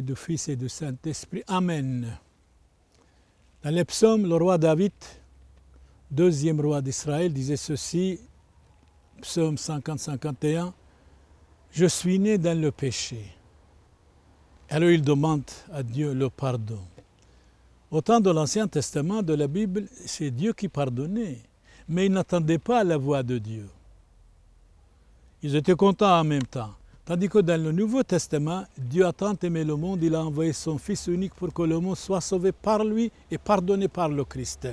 de du Fils et du Saint-Esprit. Amen. Dans les psaumes, le roi David, deuxième roi d'Israël, disait ceci, psaume 50-51, Je suis né dans le péché. Alors il demande à Dieu le pardon. Au temps de l'Ancien Testament, de la Bible, c'est Dieu qui pardonnait, mais ils n'attendaient pas la voix de Dieu. Ils étaient contents en même temps. Tandis que dans le Nouveau Testament, Dieu a tant aimé le monde, il a envoyé son Fils unique pour que le monde soit sauvé par lui et pardonné par le Christ.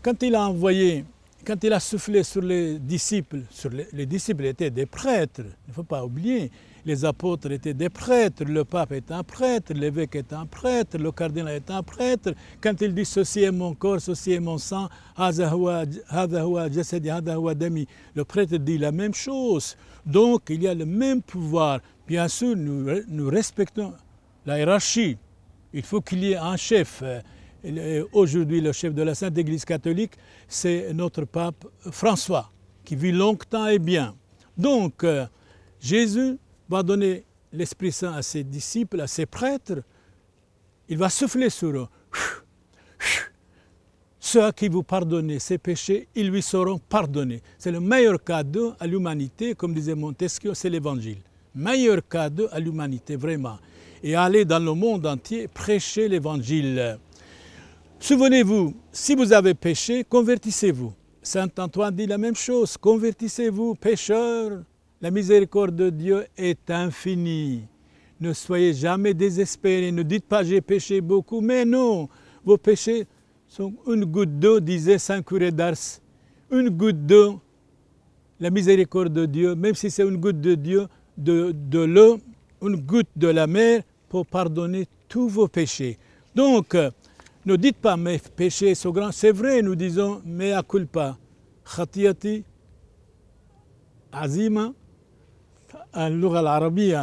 Quand il a envoyé quand il a soufflé sur les disciples, sur les, disciples étaient des prêtres, il ne faut pas oublier, les apôtres étaient des prêtres, le pape est un prêtre, l'évêque est un prêtre, le cardinal est un prêtre. Quand il dit ceci est mon corps, ceci est mon sang, le prêtre dit la même chose. Donc il y a le même pouvoir. Bien sûr, nous respectons la hiérarchie. Il faut qu'il y ait un chef aujourd'hui le chef de la Sainte Église catholique, c'est notre pape François, qui vit longtemps et bien. Donc, euh, Jésus va donner l'Esprit Saint à ses disciples, à ses prêtres. Il va souffler sur eux. Ceux qui vous pardonnez ses péchés, ils lui seront pardonnés. C'est le meilleur cadeau à l'humanité, comme disait Montesquieu, c'est l'Évangile. Meilleur cadeau à l'humanité, vraiment. Et aller dans le monde entier prêcher l'Évangile. Souvenez-vous, si vous avez péché, convertissez-vous. Saint Antoine dit la même chose, convertissez-vous, pécheurs. La miséricorde de Dieu est infinie. Ne soyez jamais désespérés, ne dites pas j'ai péché beaucoup, mais non, vos péchés sont une goutte d'eau, disait Saint Curé d'Ars. Une goutte d'eau, la miséricorde de Dieu, même si c'est une goutte de Dieu, de, de l'eau, une goutte de la mer, pour pardonner tous vos péchés. Donc, ne dites pas mes péchés sont grands. C'est vrai, nous disons à culpa. Khatiati azima al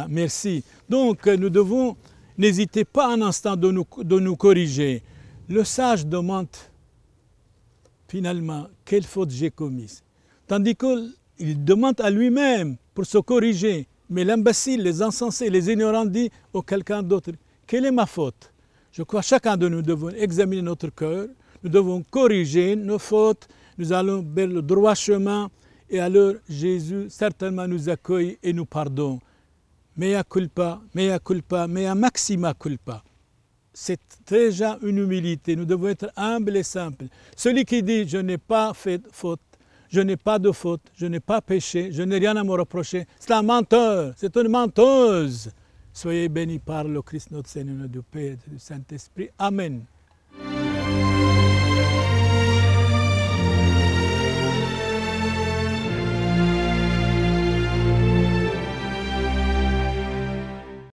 merci. Donc nous devons, n'hésitez pas un instant de nous, corriger. Le sage demande finalement quelle faute j'ai commise. Tandis qu'il demande à lui-même pour se corriger. Mais l'imbécile, les insensés, les ignorants disent au oh, quelqu'un d'autre, quelle est ma faute je crois que chacun de nous devons examiner notre cœur, nous devons corriger nos fautes, nous allons vers le droit chemin et alors Jésus certainement nous accueille et nous pardonne. Mea culpa, mea culpa, mea maxima culpa. C'est déjà une humilité, nous devons être humbles et simples. Celui qui dit je n'ai pas fait de faute, je n'ai pas de faute, je n'ai pas péché, je n'ai rien à me reprocher, c'est un menteur, c'est une menteuse. Soyez bénis par le Christ notre Seigneur, du Père et du Saint-Esprit. Amen.